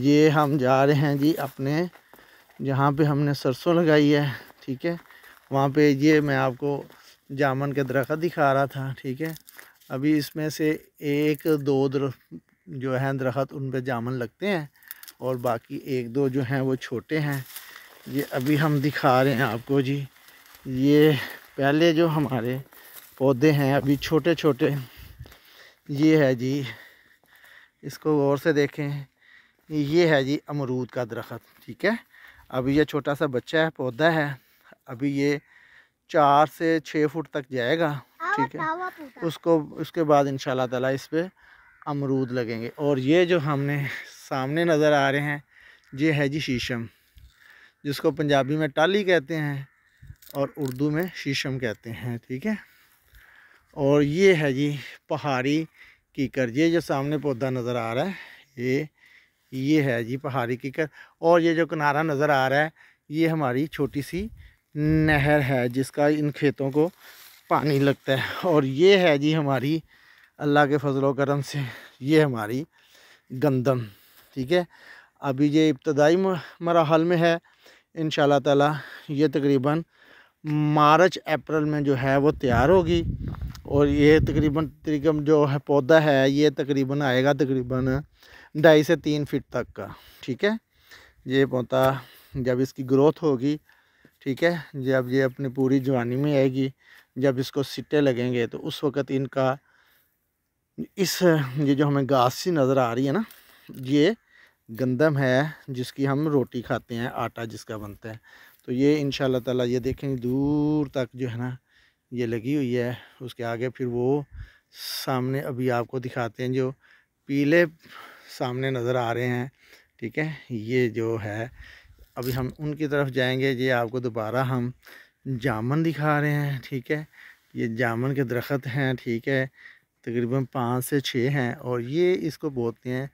ये हम जा रहे हैं जी अपने जहाँ पे हमने सरसों लगाई है ठीक है वहाँ पे ये मैं आपको जामन के दरख्त दिखा रहा था ठीक है अभी इसमें से एक दो दर जो हैं दरख्त उन पे जामन लगते हैं और बाकी एक दो जो हैं वो छोटे हैं ये अभी हम दिखा रहे हैं आपको जी ये पहले जो हमारे पौधे हैं अभी छोटे छोटे ये है जी इसको गौर से देखें ये है जी अमरूद का दरख्त ठीक है अभी ये छोटा सा बच्चा है पौधा है अभी ये चार से छः फुट तक जाएगा हाँ, ठीक है उसको उसके बाद इन ताला इस पर अमरूद लगेंगे और ये जो हमने सामने नज़र आ रहे हैं ये है जी शीशम जिसको पंजाबी में टाली कहते हैं और उर्दू में शीशम कहते हैं ठीक है और ये है जी पहाड़ी कीकर ये जो सामने पौधा नज़र आ रहा है ये ये है जी पहाड़ी कर और ये जो किनारा नज़र आ रहा है ये हमारी छोटी सी नहर है जिसका इन खेतों को पानी लगता है और ये है जी हमारी अल्लाह के फजल करम से ये हमारी गंदम ठीक है अभी ये इब्तदाई मराहल में है इन ताला ये तकरीबन मार्च अप्रैल में जो है वो तैयार होगी और ये तकरीबन तकरीबन जो है पौधा है ये तकरीबन आएगा तकरीबन ढाई से तीन फीट तक का ठीक है ये पौधा जब इसकी ग्रोथ होगी ठीक है जब ये अपनी पूरी जवानी में आएगी जब इसको सिट्टे लगेंगे तो उस वक़्त इनका इस ये जो हमें घास सी नज़र आ रही है ना ये गंदम है जिसकी हम रोटी खाते हैं आटा जिसका बनता है तो ये इन ताला ये देखेंगे दूर तक जो है ना ये लगी हुई है उसके आगे फिर वो सामने अभी आपको दिखाते हैं जो पीले सामने नज़र आ रहे हैं ठीक है ये जो है अभी हम उनकी तरफ जाएंगे ये आपको दोबारा हम जामन दिखा रहे हैं ठीक है ये जामन के दरख्त हैं ठीक है तकरीबन पाँच से छः हैं और ये इसको बोलते हैं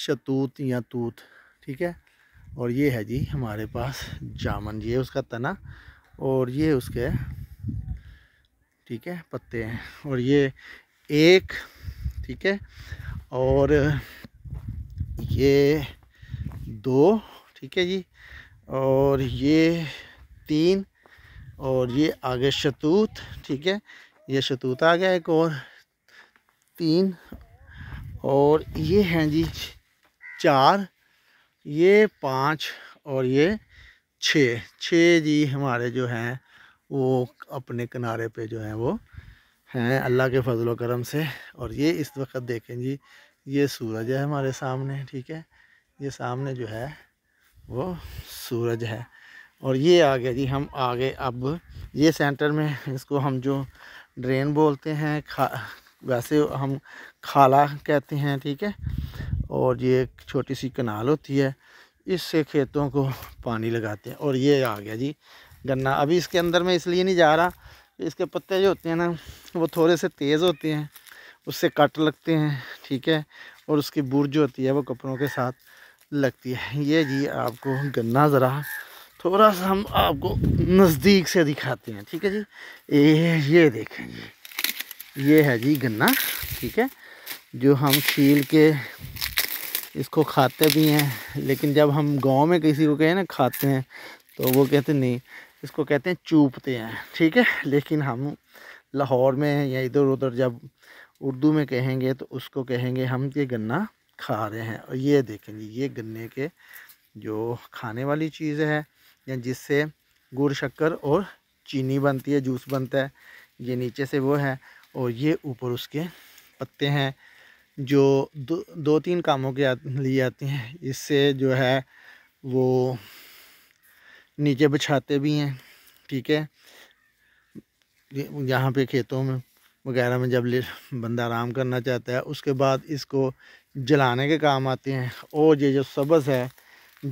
शतूत या तूत ठीक है और ये है जी हमारे पास जामन ये उसका तना और ये उसके ठीक है पत्ते हैं और ये एक ठीक है और ये दो ठीक है जी और ये तीन और ये आगे शतूत ठीक है ये शतूत आ गया एक और तीन और ये हैं जी चार ये पाँच और ये छः छः जी हमारे जो हैं वो अपने किनारे पे जो हैं वो हैं अल्लाह के फजल करम से और ये इस वक्त देखें जी ये सूरज है हमारे सामने ठीक है ये सामने जो है वो सूरज है और ये आ गया जी हम आगे अब ये सेंटर में इसको हम जो ड्रेन बोलते हैं खा वैसे हम खाला कहते हैं ठीक है और ये एक छोटी सी कनाल होती है इससे खेतों को पानी लगाते हैं और ये आ गया जी गन्ना अभी इसके अंदर में इसलिए नहीं जा रहा इसके पत्ते जो होते हैं ना वो थोड़े से तेज़ होते हैं उससे कट लगते हैं ठीक है और उसकी बुर जो होती है वो कपड़ों के साथ लगती है ये जी आपको गन्ना ज़रा थोड़ा सा हम आपको नज़दीक से दिखाते हैं ठीक है जी ये ये देखें जी ये है जी गन्ना ठीक है जो हम छील के इसको खाते भी हैं लेकिन जब हम गांव में किसी को कहें ना खाते हैं तो वो कहते नहीं इसको कहते हैं चूपते हैं ठीक है लेकिन हम लाहौर में या इधर उधर जब उर्दू में कहेंगे तो उसको कहेंगे हम ये गन्ना खा रहे हैं और ये देखेंगे ये गन्ने के जो खाने वाली चीज़ है या जिससे गुड़ शक्कर और चीनी बनती है जूस बनता है ये नीचे से वो है और ये ऊपर उसके पत्ते हैं जो दो दो तीन कामों के लिए आते हैं इससे जो है वो नीचे बिछाते भी हैं ठीक है यहाँ पे खेतों में वगैरह में जब बंदा आराम करना चाहता है उसके बाद इसको जलाने के काम आते हैं और ये जो सब्ज़ है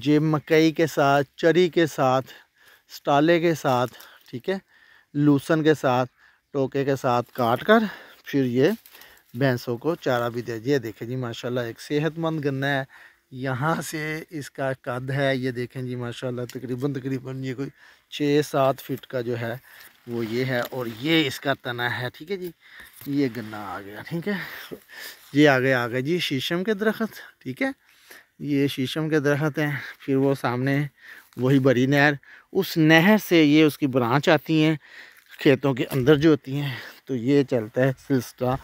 ये मकई के साथ चरी के साथ स्टाले के साथ ठीक है लूसन के साथ टोके के साथ काट कर फिर ये भैंसों को चारा भी दे ये देखें जी माशाल्लाह एक सेहतमंद गन्ना है यहाँ से इसका कद है ये देखें जी माशाल्लाह तकरीबन तकरीबन ये कोई छः सात फिट का जो है वो ये है और ये इसका तना है ठीक है जी ये गन्ना आ गया ठीक है ये आगे आ गए जी शीशम के दरख्त ठीक है ये शीशम के दरख्त हैं फिर वो सामने वही बड़ी नहर उस नहर से ये उसकी ब्रांच आती हैं खेतों के अंदर जो होती हैं तो ये चलता है सिलसिला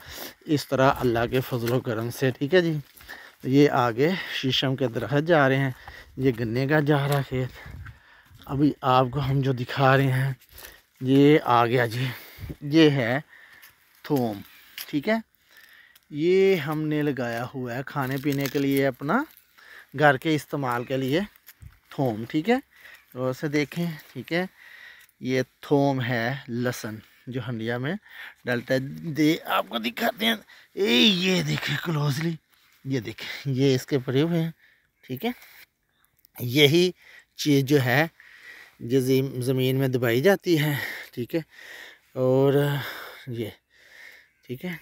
इस तरह अल्लाह के फजल करम से ठीक है जी तो ये आगे शीशम के दरख्त जा रहे हैं ये गन्ने का जा रहा खेत अभी आपको हम जो दिखा रहे हैं ये आ गया जी ये है थोम ठीक है ये हमने लगाया हुआ है खाने पीने के लिए अपना घर के इस्तेमाल के लिए थोम ठीक है तो उसे देखें ठीक है ये थोम है लहसन जो हंडिया में डलता है दे आपको दिखाते हैं ए ये देखें क्लोजली ये देखें ये इसके प्रयोग हैं ठीक है यही चीज़ जो है ये ज़मीन में दबाई जाती है ठीक है और ये ठीक है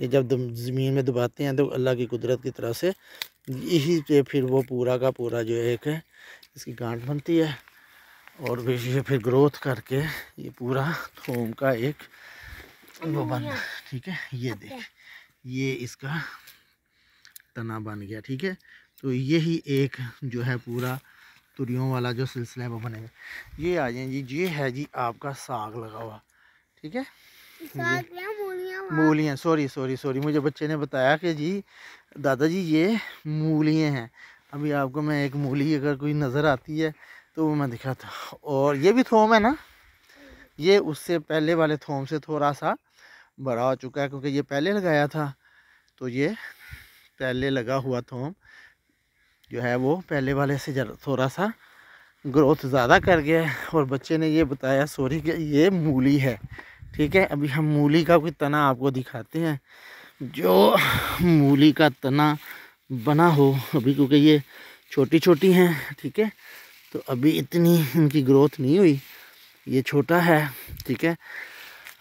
ये जब ज़मीन में दबाते हैं तो अल्लाह की कुदरत की तरफ से यही पे फिर वो पूरा का पूरा जो एक है इसकी गांठ बनती है और ये फिर ग्रोथ करके ये पूरा थोम का एक वो बन ठीक है ये अच्छा। देख ये इसका तना बन गया ठीक है तो यही एक जो है पूरा तुरियों वाला जो सिलसिला है वो बनेगा ये आ जाए जी ये है जी आपका साग लगा हुआ ठीक है मूलियाँ सॉरी सॉरी सॉरी मुझे बच्चे ने बताया कि जी दादाजी ये मूलियाँ हैं अभी आपको मैं एक मूली अगर कोई नज़र आती है तो वो मैं दिखाता और ये भी थोम है ना ये उससे पहले वाले थोम से थोड़ा सा बड़ा हो चुका है क्योंकि ये पहले लगाया था तो ये पहले लगा हुआ थोम जो है वो पहले वाले से थोड़ा सा ग्रोथ ज़्यादा कर गया है और बच्चे ने ये बताया सॉरी कि ये मूली है ठीक है अभी हम मूली का कोई तना आपको दिखाते हैं जो मूली का तना बना हो अभी क्योंकि ये छोटी छोटी हैं ठीक है तो अभी इतनी इनकी ग्रोथ नहीं हुई ये छोटा है ठीक है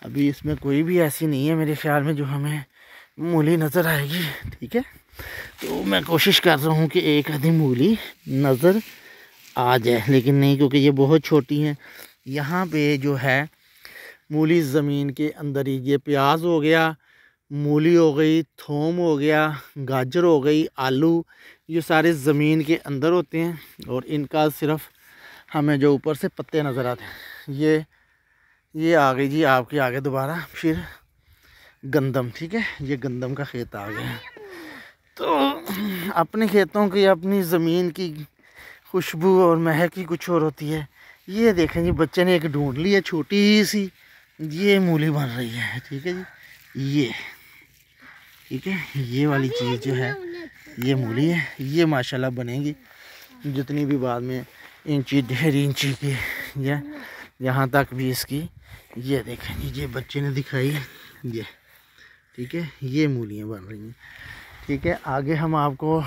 अभी इसमें कोई भी ऐसी नहीं है मेरे ख्याल में जो हमें मूली नज़र आएगी ठीक है तो मैं कोशिश कर रहा हूँ कि एक आधी मूली नज़र आ जाए लेकिन नहीं क्योंकि ये बहुत छोटी हैं यहाँ पे जो है मूली ज़मीन के अंदर ही ये प्याज हो गया मूली हो गई थोम हो गया गाजर हो गई आलू ये सारे ज़मीन के अंदर होते हैं और इनका सिर्फ हमें जो ऊपर से पत्ते नज़र आते हैं ये ये आ गई जी आपके आगे दोबारा फिर गंदम ठीक है ये गंदम का खेत आ गया है तो अपने खेतों की अपनी ज़मीन की खुशबू और महक ही कुछ और होती है ये देखें जी बच्चे ने एक ढूंढ ली है छोटी सी ये मूली बन रही है ठीक है जी ये ठीक है ये वाली चीज़ जो है अच्छा ये मूली है ये माशाल्लाह बनेगी जितनी भी बाद में इंची डेढ़ इंची की या यहाँ तक भी इसकी ये देखें जी ये बच्चे ने दिखाई ये ठीक है ये मूलियाँ बन रही हैं ठीक है आगे हम आपको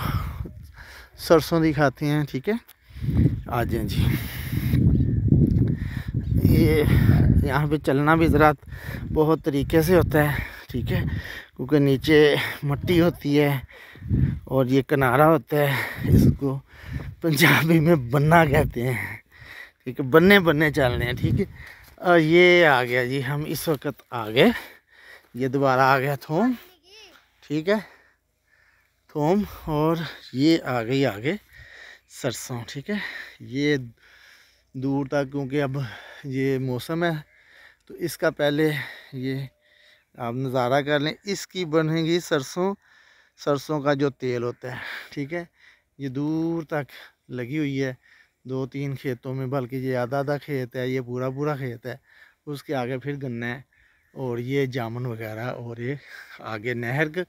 सरसों दिखाते हैं ठीक है आ जाए जी ये यहाँ पे चलना भी ज़रा बहुत तरीके से होता है ठीक है क्योंकि नीचे मट्टी होती है और ये किनारा होता है इसको पंजाबी में बन्ना कहते हैं ठीक है बन्ने बन्ने चलने हैं ठीक है और ये आ गया जी हम इस वक्त आ गए ये दोबारा आ गया थोम ठीक है थोम तो और ये आ गई आगे सरसों ठीक है ये दूर तक क्योंकि अब ये मौसम है तो इसका पहले ये आप नज़ारा कर लें इसकी बनेगी सरसों सरसों का जो तेल होता है ठीक है ये दूर तक लगी हुई है दो तीन खेतों में बल्कि ये आधा आधा खेत है ये पूरा पूरा खेत है उसके आगे फिर गन्ना है और ये जामुन वगैरह और ये आगे नहर